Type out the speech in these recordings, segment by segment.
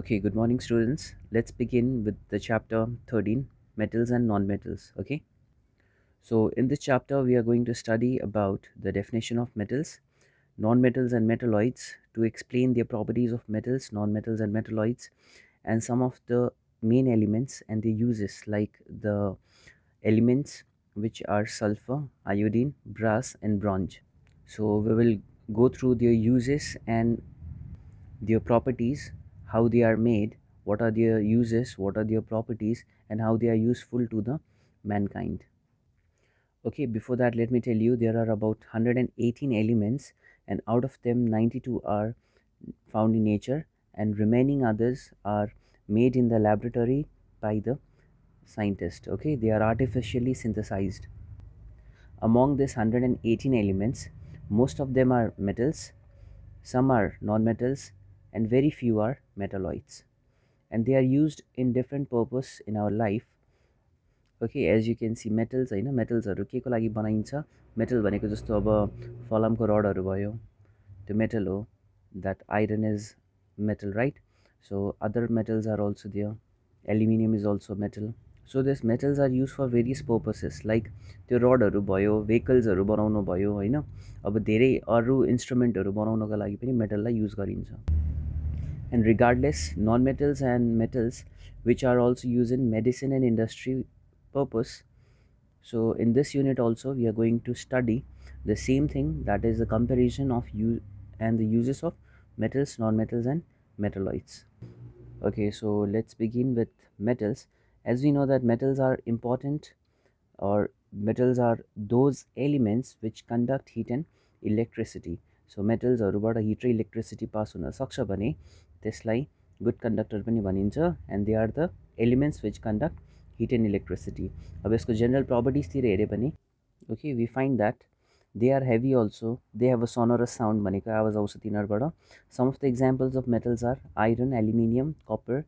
Okay, good morning students. Let's begin with the chapter 13, Metals and Nonmetals, okay? So in this chapter, we are going to study about the definition of metals, nonmetals and metalloids to explain their properties of metals, nonmetals and metalloids and some of the main elements and their uses like the elements which are sulfur, iodine, brass and bronze. So we will go through their uses and their properties how they are made what are their uses what are their properties and how they are useful to the mankind okay before that let me tell you there are about 118 elements and out of them 92 are found in nature and remaining others are made in the laboratory by the scientist okay they are artificially synthesized among these 118 elements most of them are metals some are non-metals and very few are metalloids and they are used in different purpose in our life okay as you can see metals होइन मेटल्सहरू के को लागि बनाइन्छ metal भनेको जस्तो अब फलामको रडहरू भयो त्यो मेटल हो that iron is metal right so other metals are also दियो aluminium is also metal so this metals are use for various purposes like त्यो रडहरू भयो भेहिकल्सहरू बनाउनु भयो होइन अब धेरै अरू इन्स्ट्रुमेन्टहरू बनाउनको लागि पनि मेटललाई युज गरिन्छ and regardless non-metals and metals which are also used in medicine and industry purpose so in this unit also we are going to study the same thing that is the comparison of you and the uses of metals non-metals, and metalloids okay so let's begin with metals as we know that metals are important or metals are those elements which conduct heat and electricity so metals are a heat र electricity pass हुन सक्छ भने त्यसलाई good conductor पनि भनिन्छ and they are the elements which conduct heat and electricity अब यसको general प्रपर्टिजतिर हेऱ्यो भने okay we find that they are heavy also they have a sonorous sound भनेको आवाज आउँछ तिनीहरूबाट some of the examples of metals are iron aluminium copper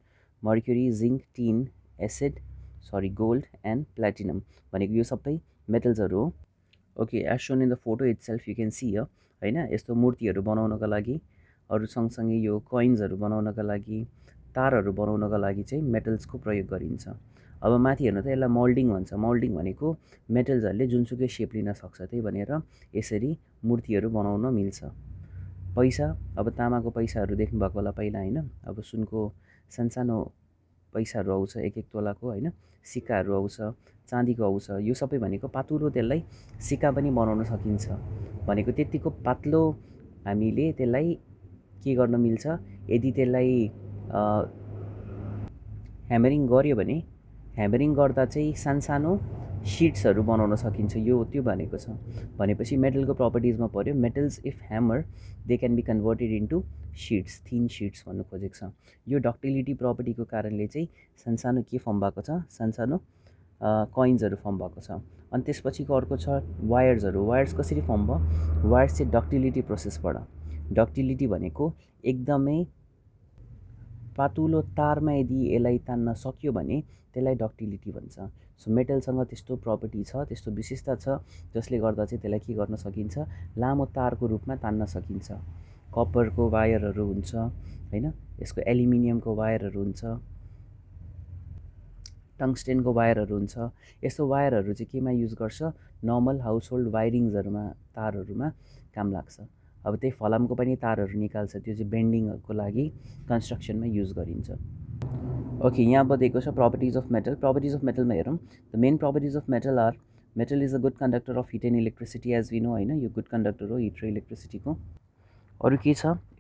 mercury zinc tin acid sorry gold and platinum भनेको यो सबै मेटल्सहरू हो okay as shown in the photo itself you can C होइन यस्तो मूर्तिहरू बनाउनको लागि अरू सँगसँगै यो कोइन्सहरू बनाउनका लागि तारहरू बनाउनका लागि चाहिँ मेटल्सको प्रयोग गरिन्छ अब माथि हेर्नु त यसलाई मल्डिङ भन्छ मल्डिङ भनेको मेटल्सहरूले जुनसुकै सेप लिन सक्छ त्यही भनेर यसरी मूर्तिहरू बनाउन मिल्छ पैसा अब तामाको पैसाहरू देख्नुभएको होला पहिला होइन अब सुनको सानसानो पैसाहरू आउँछ एक एक तोलाको होइन सिक्काहरू आउँछ चाँदीको आउँछ यो सबै भनेको पातुलो त्यसलाई सिक्का पनि बनाउन सकिन्छ भनेको त्यत्तिको पातलो हामीले त्यसलाई के गर्न मिल्छ यदि त्यसलाई ह्यामरिङ गऱ्यो भने ह्यामरिङ गर्दा चाहिँ सानसानो सिट्सहरू बनाउन सकिन्छ यो त्यो भनेको छ भनेपछि मेटलको प्रपर्टिजमा पऱ्यो metals if hammer they can be converted into sheets thin sheets भन्नु खोजेको छ यो डक्टिलिटी प्रपर्टीको कारणले चाहिँ सानसानो के फर्म भएको छ सानसानो कोइन्सहरू फर्म भएको छ अनि त्यसपछिको अर्को छ वायर्सहरू वायर्स कसरी फर्म भयो वायर्स चाहिँ डक्टिलिटी प्रोसेसबाट डक्टिलिटी भनेको एकदमै पातुलो तारमा यदि यसलाई तान्न सक्यो भने त्यसलाई डक्टिलिटी भन्छ सो मेटलसँग त्यस्तो प्रपर्टी छ त्यस्तो विशेषता छ जसले गर्दा चाहिँ त्यसलाई के गर्न सकिन्छ लामो तारको रूपमा तान्न सकिन्छ कपरको वायरहरू हुन्छ होइन यसको एल्युमिनियमको वायरहरू हुन्छ टङ्स्टेनको वायरहरू हुन्छ यस्तो वायरहरू चाहिँ केमा युज गर्छ नर्मल हाउसहोल्ड होल्ड वायरिङ्सहरूमा तारहरूमा काम लाग्छ अब ते फलाम पनि तारहरू निकाल्छ त्यो चाहिँ कंस्ट्रक्शन में यूज युज ओके यहाँ बदेको छ properties of metal properties of में हेरौँ the main properties of metal are metal is a good conductor of heat and electricity as विनो होइन यो गुड कंडक्टर हो हिट र को अरू के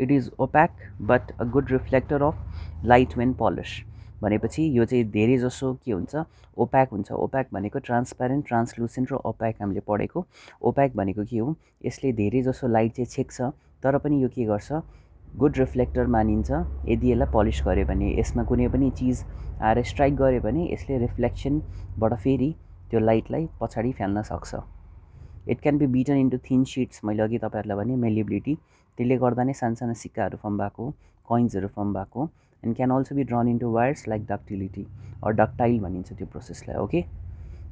it is opaque but a good reflector of light when polish भनेपछि यो चाहिँ धेरै जसो के हुन्छ ओप्याक हुन्छ ओप्याक भनेको ट्रान्सप्यारेन्ट ट्रान्सलुसेन्ट र ओप्याक हामीले पढेको ओप्याक भनेको के हो यसले धेरै जसो लाइट चाहिँ छेक्छ तर पनि यो के गर्छ गुड रिफ्लेक्टर मानिन्छ यदि यसलाई पलिस गऱ्यो भने यसमा कुनै पनि चिज आएर स्ट्राइक गऱ्यो भने यसले रिफ्लेक्सनबाट फेरि त्यो लाइटलाई पछाडि फ्याल्न सक्छ it can be beaten into thin sheets मैले अघि तपाईँहरूलाई भने मेलिबिलिटी त्यसले गर्दा नै सानसानो सिक्काहरू भएको कोइन्सहरू भएको and can also be drawn into wires like ductility or ductile भनिन्छ त्यो प्रोसेसलाई ओके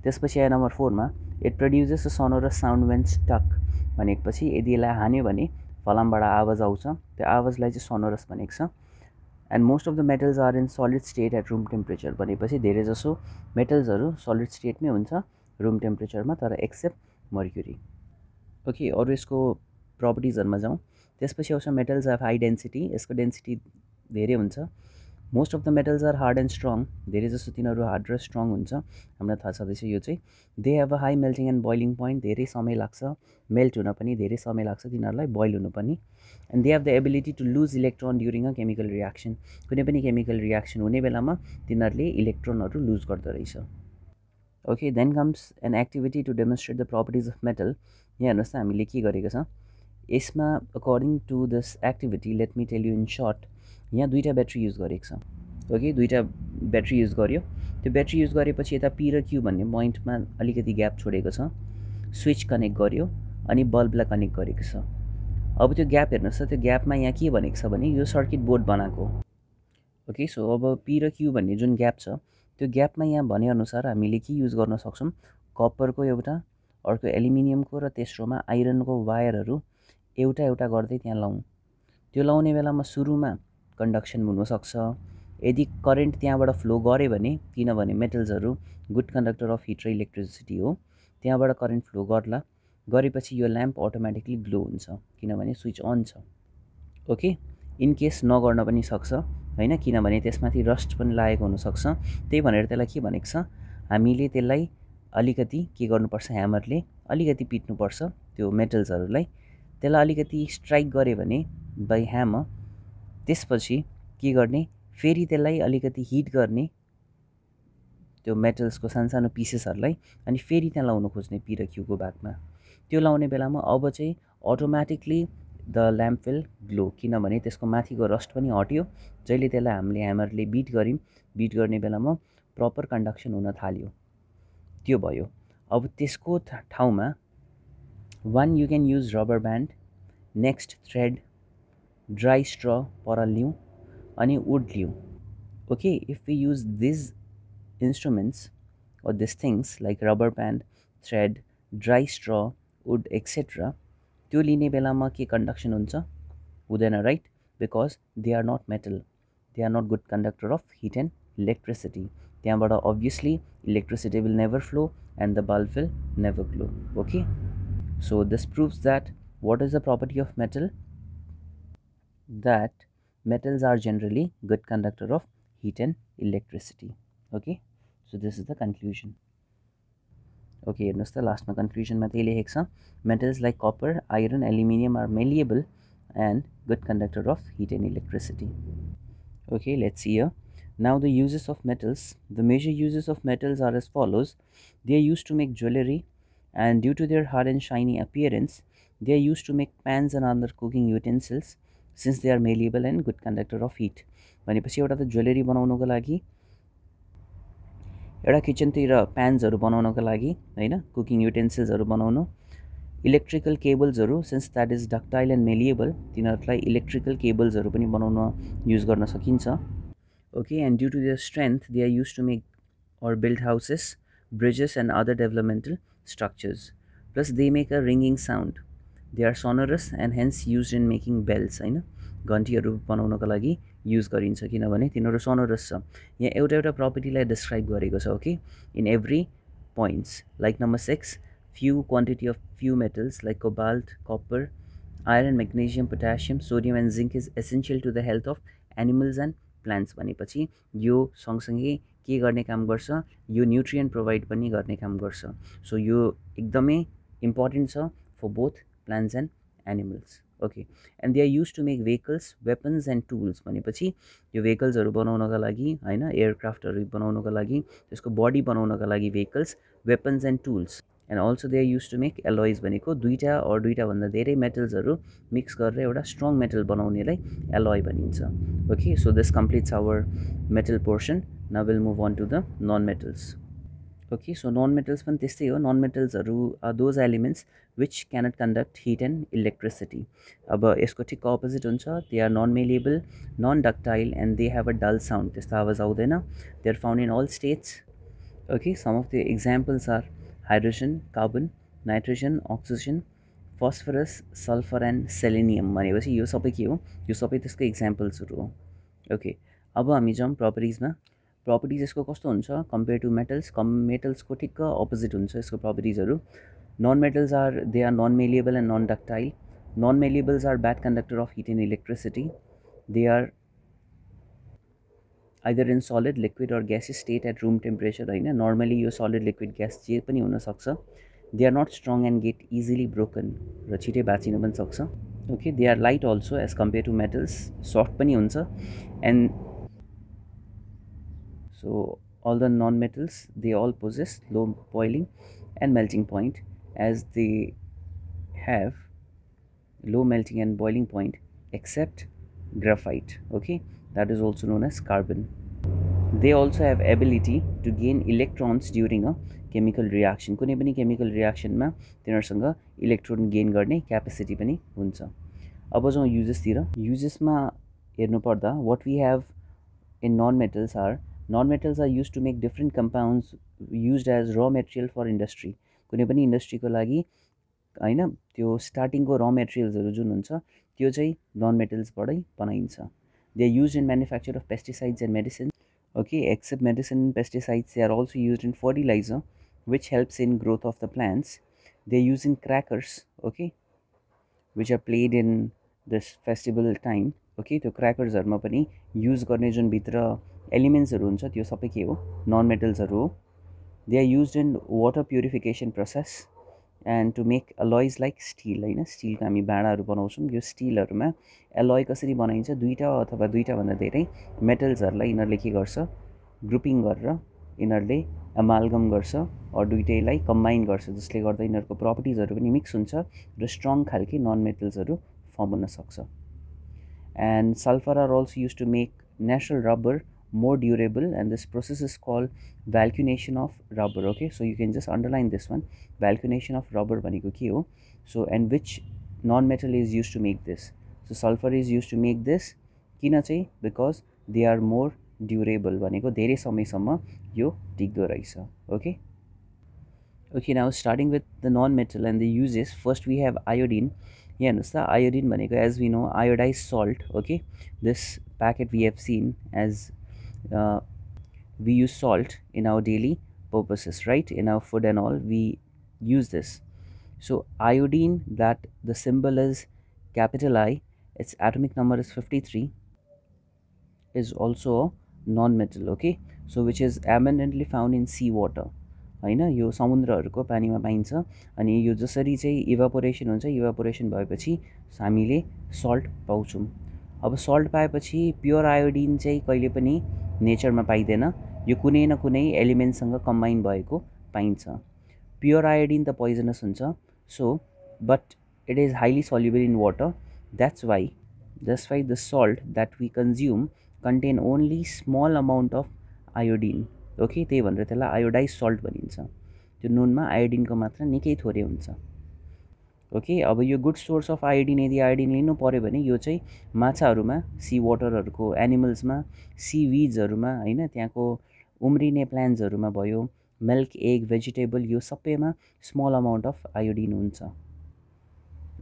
त्यसपछि आयो नम्बर फोरमा it produces a sonorous sound when struck भनेपछि यदि यसलाई हान्यो भने फलामबाट आवाज आउँछ त्यो आवाजलाई चाहिँ सोनोरस भनेको छ and most of the metals are in solid state at room temperature भनेपछि धेरैजसो मेटल्सहरू सलिड स्टेटमै हुन्छ रुम टेम्परेचरमा तर एक्सेप्ट मर्क्युरी ओके अरू यसको प्रपर्टिजहरूमा जाउँ त्यसपछि आउँछ मेटल्स अफ हाई डेन्सिटी यसको डेन्सिटी धेरै हुन्छ most of the metals are hard and strong धेरै जस्तो तिनीहरू हार्ड र स्ट्रङ हुन्छ हामीलाई थाहा छँदैछ यो चाहिँ they have a high melting and boiling point धेरै समय लाग्छ मेल्ट हुन पनि धेरै समय लाग्छ तिनीहरूलाई बोइल हुनु पनि and they have the ability to lose electron during a chemical reaction कुनै पनि केमिकल रियाक्सन हुने बेलामा तिनीहरूले इलेक्ट्रोनहरू लुज रहेछ okay then comes an activity to demonstrate the properties of metal यहाँ हेर्नुहोस् त हामीले के गरेको छ यसमा according to this activity let me tell you in short यहाँ दुईवटा ब्याट्री युज गरेको छ ओके दुईवटा ब्याट्री युज गर्यो त्यो ब्याट्री युज गरेपछि यता पी र क्यू भन्ने पोइन्टमा अलिकति ग्याप छोडेको छ स्विच कनेक्ट गर्यो अनि बल्बलाई कनेक्ट गरेको छ अब त्यो ग्याप हेर्नुहोस् त त्यो ग्यापमा यहाँ के भनेको छ भने यो सर्किट बोर्ड बनाएको ओके सो अब पी र क्यू भन्ने जुन ग्याप छ त्यो ग्यापमा यहाँ भनेअनुसार हामीले के युज गर्न सक्छौँ कपरको एउटा अर्को एल्युमिनियमको र तेस्रोमा आइरनको वायरहरू एउटा एउटा गर्दै त्यहाँ लाउँ त्यो लाउने बेलामा सुरुमा कन्डक्सन हुनसक्छ यदि करेन्ट त्यहाँबाट फ्लो गऱ्यो भने किनभने मेटल्सहरू गुड कन्डक्टर अफ हिट र इलेक्ट्रिसिटी हो त्यहाँबाट करेन्ट फ्लो गर्ला गरेपछि यो ल्याम्प अटोमेटिकली ग्लो हुन्छ किनभने स्विच अन छ ओके इन केस नगर्न पनि सक्छ होइन किनभने त्यसमाथि रस्ट पनि लागेको हुनसक्छ त्यही भनेर त्यसलाई के भनेको छ हामीले त्यसलाई अलिकति के गर्नुपर्छ ह्यामरले अलिकति पिट्नुपर्छ त्यो मेटल्सहरूलाई त्यसलाई अलिकति स्ट्राइक गऱ्यो भने बाई ह्यामर त्यसपछि के गर्ने फेरि त्यसलाई अलिकति हिट गर्ने त्यो मेटल्सको सानो सानो पिसेसहरूलाई अनि फेरि त्यहाँ लाउनु खोज्ने पी र भागमा त्यो लाउने बेलामा अब चाहिँ automatically the lamp will glow किनभने त्यसको माथिको रस्ट पनि हट्यो जहिले त्यसलाई हामीले ह्यामरले बिट गऱ्यौँ बिट गर्ने बेलामा प्रपर कन्डक्सन हुन थाल्यो त्यो भयो अब त्यसको ठाउँमा one you can use rubber band next thread dry straw for a leaf and a wood leaf okay if we use these instruments or these things like rubber band thread dry straw wood etc त्यो लिने बेलामा के conduction हुन्छ हुँदैन right because they are not metal they are not good conductor of heat and electricity त्यहाँबाट obviously electricity will never flow and the bulb will never glow okay so this proves that what is the property of metal that metals are generally good conductor of heat and electricity okay so this is the conclusion okay here's the last my conclusion hexa metals like copper iron aluminium are malleable and good conductor of heat and electricity okay let's see here now the uses of metals the major uses of metals are as follows they are used to make jewelry and due to their hard and shiny appearance they are used to make pans and other cooking utensils since they are malleable and good conductor of heat भनेपछि एउटा त jewellery बनाउनुको लागि एउटा किचनतिर प्यान्सहरू बनाउनको लागि होइन cooking युटेन्सिल्सहरू बनाउनु इलेक्ट्रिकल केबल्सहरू since that is ductile and malleable तिनीहरूलाई इलेक्ट्रिकल केबल्सहरू पनि बनाउन युज गर्न सकिन्छ okay and due to their strength they are use to make or build houses bridges and other developmental structures plus they make a ringing sound they are sonorous and hence use in making bells होइन घन्टीहरू बनाउनको लागि use गरिन्छ किनभने तिनीहरू सनरस छ यहाँ एउटा एउटा प्रपर्टीलाई डिस्क्राइब गरेको छ okay in every points like number six few quantity of few metals like cobalt copper iron magnesium potassium sodium and zinc is essential to the health of animals and plants भनेपछि यो सँगसँगै के गर्ने काम गर्छ यो न्युट्रियन प्रोभाइड पनि गर्ने काम गर्छ सो यो एकदमै इम्पोर्टेन्ट छ for both plants and animals okay and they are use to make vehicles weapons and tools भनेपछि यो भेहिकल्सहरू बनाउनका लागि होइन एयरक्राफ्टहरू बनाउनको लागि त्यसको बडी बनाउनका लागि vehicles weapons and tools and also they are use to make alloys भनेको दुईवटा अरू दुईवटाभन्दा धेरै मेटल्सहरू मिक्स गरेर एउटा स्ट्रङ मेटल बनाउनेलाई एलोय भनिन्छ okay so this completes our metal portion न will move on to the non metals okay so non metals तस्त हो non metals are those elements which cannot conduct heat and electricity अब इसको ठीक opposite हो they are non malleable non ductile and they have a dull sound आवाज आऊदन they are found in all states okay some of the examples are hydrogen carbon nitrogen oxygen phosphorus sulphur and selenium मैंने सब के हो सब तक एक्जापल्स हो okay अब हम जाऊँ प्रॉपर्टीज में प्रपर्टिज यसको कस्तो हुन्छ कम्पेयर टु मेटल्स कम मेटल्सको ठिक्क अपोजिट हुन्छ यसको प्रपर्टिजहरू non metals are they are non malleable and non ductile non malleables are bad conductor of heat and electricity they are either in solid liquid or gas state at room temperature होइन normally यो solid liquid gas जे पनि हुनसक्छ they are not strong and get easily broken र छिटै बाँचिन पनि सक्छ okay they are light also as compare to metals soft पनि हुन्छ and so all the non-metals they all possess low boiling and melting point as they have low melting and boiling point except graphite okay that is also known as carbon they also have ability to gain electrons during a reaction. Reaction chemical reaction electron gain तिनीहरूसँग electron gain गर्ने capacity पनि हुन्छ अब uses युजेसतिर युजेसमा हेर्नुपर्दा What we have in non-metals are non metals are use to make different compounds use as र material for industry कुनै पनि इन्डस्ट्रीको लागि होइन त्यो स्टार्टिङको र मेटेरियल्सहरू जुन हुन्छ त्यो चाहिँ नन मेटल्सबाटै बनाइन्छ they are use in manufacture of pesticides and medicine okay except medicine pesticides they are also use in fertiliser which helps in growth of the plants they use in crackers okay which are played in this festival time okay त्यो क्र्याकर्सहरूमा पनि use गर्ने जुनभित्र एलिमेन्ट्सहरू हुन्छ त्यो सबै के हो non मेटल्सहरू हो they are use in water purification process and to make alloys like steel होइन स्टिलको हामी भाँडाहरू बनाउँछौँ यो स्टिलहरूमा एलोय कसरी बनाइन्छ दुईवटा अथवा दुईवटाभन्दा धेरै मेटल्सहरूलाई यिनीहरूले के गर्छ ग्रुपिङ गरेर यिनीहरूले एमाल्गम गर्छ अरू दुइटैलाई कम्बाइन गर्छ जसले गर्दा यिनीहरूको प्रपर्टिजहरू पनि मिक्स हुन्छ र स्ट्रङ खालके नन मेटल्सहरू फर्म हुन सक्छ and sulphur are also use to make natural rubber more durable and this process is called vulcanization of rubber okay so you can just underline this one vulcanization of rubber bhaneko ke ho so and which non metal is used to make this so sulfur is used to make this kina chai because they are more durable bhaneko dherai samay samma yo tikdo raicha okay okay now starting with the non metal and the uses first we have iodine yeah, iodine as we know iodized salt okay this packet we have seen as uh, we use salt in our daily purposes right in our food and all we use this so iodine that the symbol is capital i its atomic number is 53 is also a non-metal okay so which is abundantly found in seawater होइन यो समुद्रहरूको पानीमा पाइन्छ अनि यो जसरी चाहिँ evaporation हुन्छ evaporation भएपछि हामीले सल्ट पाउँछौँ अब सल्ट पाएपछि प्योर आयोडिन चाहिँ कहिले पनि नेचरमा पाइँदैन यो कुनै न कुनै एलिमेन्टसँग कम्बाइन भएको पाइन्छ प्योर आयोडिन त पोइजनस हुन्छ so but it is highly soluble in water that's why that's why the salt that we consume contain only small amount of iodine okay त्यही भनेर त्यसलाई आयोडाइज सल्ट भनिन्छ त्यो नुनमा आयोडिनको मात्रा निकै थोरै हुन्छ ओके अब यो गुड सोर्स अफ आयोडिन यदि आयोडिन लिनु पऱ्यो भने यो चाहिँ माछाहरूमा सी वाटरहरूको एनिमल्समा सी विजहरूमा होइन त्यहाँको उम्रिने प्लान्ट्सहरूमा भयो मिल्क एग भेजिटेबल यो सबैमा स्मल अमाउन्ट अफ आयोडिन हुन्छ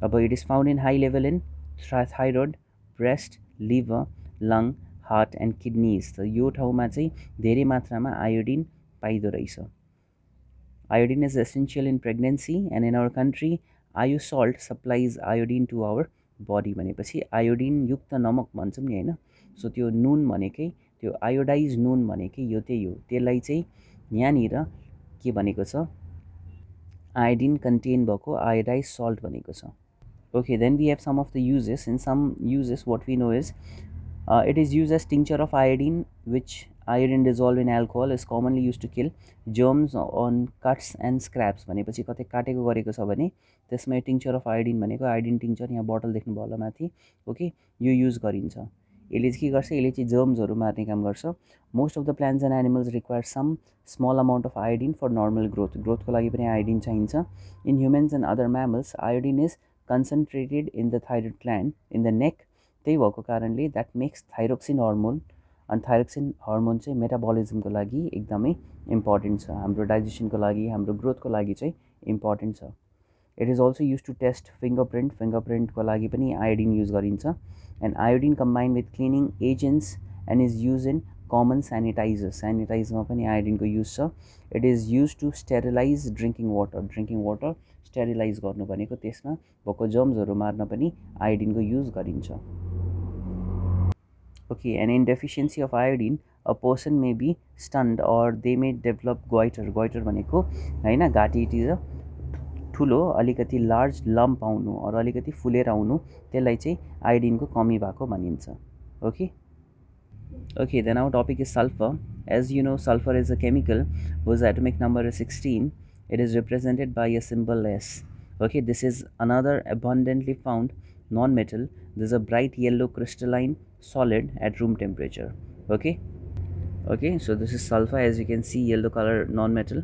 अब it is found in high level in thyroid breast liver lung heart and kidneys त यो ठाउँमा चाहिँ धेरै मात्रामा आयोडिन पाइदो रहेछ iodine is essential in pregnancy and in our country आयो salt supplies iodine to our body भनेपछि आयोडिनयुक्त नमक भन्छौँ नि होइन सो त्यो नुन भनेकै त्यो आयोडाइज नुन भनेकै यो त्यही हो त्यसलाई चाहिँ यहाँनिर के भनेको छ आयोडिन कन्टेन भएको आयोडाइज सल्ट भनेको छ okay then we have some of the uses in some uses what we know is it is use as tincture of iodine which iodine dissolved in alcohol is commonly used to kill germs on cuts and scraps bhane pachi kate kateko gareko cha bhane tesma tincture of iodine bhaneko iodine tincture yaha bottle dekhnu bhayo hola mathi okay yo use garincha ele chhi ke garcha ele chhi germs haru marne kaam garcha most of the plants and animals require some small amount of iodine for normal growth growth ko lagi pani iodine chahincha in humans and other mammals iodine is concentrated in the thyroid gland in the neck tei bhako karan that makes thyroxine hormone अनि thyroxine hormone चाहिँ मेटाबोलिजमको लागि एकदमै important छ हाम्रो डाइजेसनको लागि हाम्रो ग्रोथको लागि चाहिँ इम्पोर्टेन्ट छ it is also use to test finger print finger प्रिन्टको लागि पनि आयोडिन युज गरिन्छ and iodine combine with cleaning agents and is use in common sanitiser सेनिटाइजरमा पनि आयोडिनको युज छ it is use to sterilise drinking water drinking water sterilise गर्नु भनेको त्यसमा भएको जर्म्सहरू मार्न पनि आयोडिनको युज गरिन्छ Okay, and in deficiency of iodine, a person may be stunned or they may develop goiter. Goiter भनेको होइन घाँटी इट इज अ ठुलो अलिकति लार्ज लम्प आउनु अरू अलिकति फुलेर आउनु त्यसलाई चाहिँ आयोडिनको कमी भएको भनिन्छ okay okay then our topic is sulphur as you know sulphur is a chemical whose atomic number sixteen it is represented by a symbol S okay this is another abundantly found non-metal there's a bright yellow crystalline solid at room temperature okay okay so this is sulfur as you can see yellow color non-metal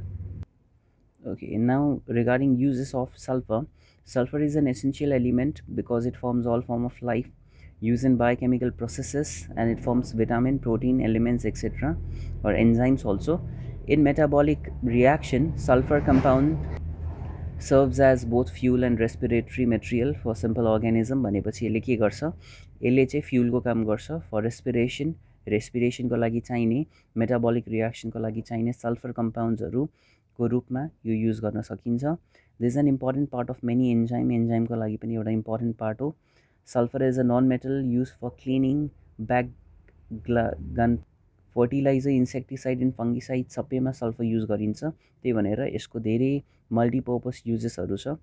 okay now regarding uses of sulfur sulfur is an essential element because it forms all form of life used in biochemical processes and it forms vitamin protein elements etc or enzymes also in metabolic reaction sulfur compound serves as both fuel and respiratory material for simple organism भनेपछि यसले के गर्छ यसले चाहिँ फ्युलको काम गर्छ for respiration रेस्पिरेसनको लागि चाहिने मेटाबोलिक रियाक्सनको लागि चाहिने सल्फर कम्पाउन्ड्सहरूको रूपमा यो युज गर्न सकिन्छ this an important part of many enzyme एन्जाइमको लागि पनि एउटा इम्पोर्टेन्ट पार्ट हो sulphur as a non metal use for cleaning bag ग्ला gun fertiliser insecticide and fungicide सबैमा सल्फर युज गरिन्छ त्यही भनेर यसको धेरै मल्टिपर्पस युजेसहरू छ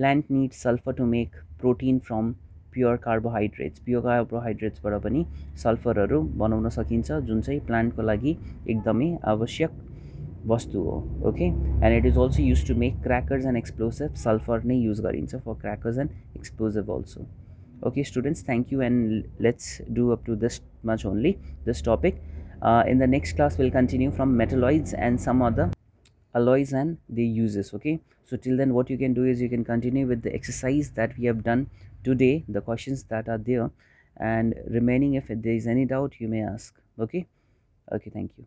plant need sulphur to make protein from pure carbohydrates pure कार्बोहाइड्रेट्सबाट पनि सल्फरहरू बनाउन सकिन्छ जुन चाहिँ प्लान्टको लागि एकदमै आवश्यक वस्तु हो okay and it is also use to make crackers and explosive sulphur नै युज गरिन्छ for crackers and explosive also okay students thank you and let's do up to this much only this topic Uh, in the next class we'll continue from metalloids and some other alloys and the uses okay so till then what you can do is you can continue with the exercise that we have done today the questions that are there and remaining if there is any doubt you may ask okay okay thank you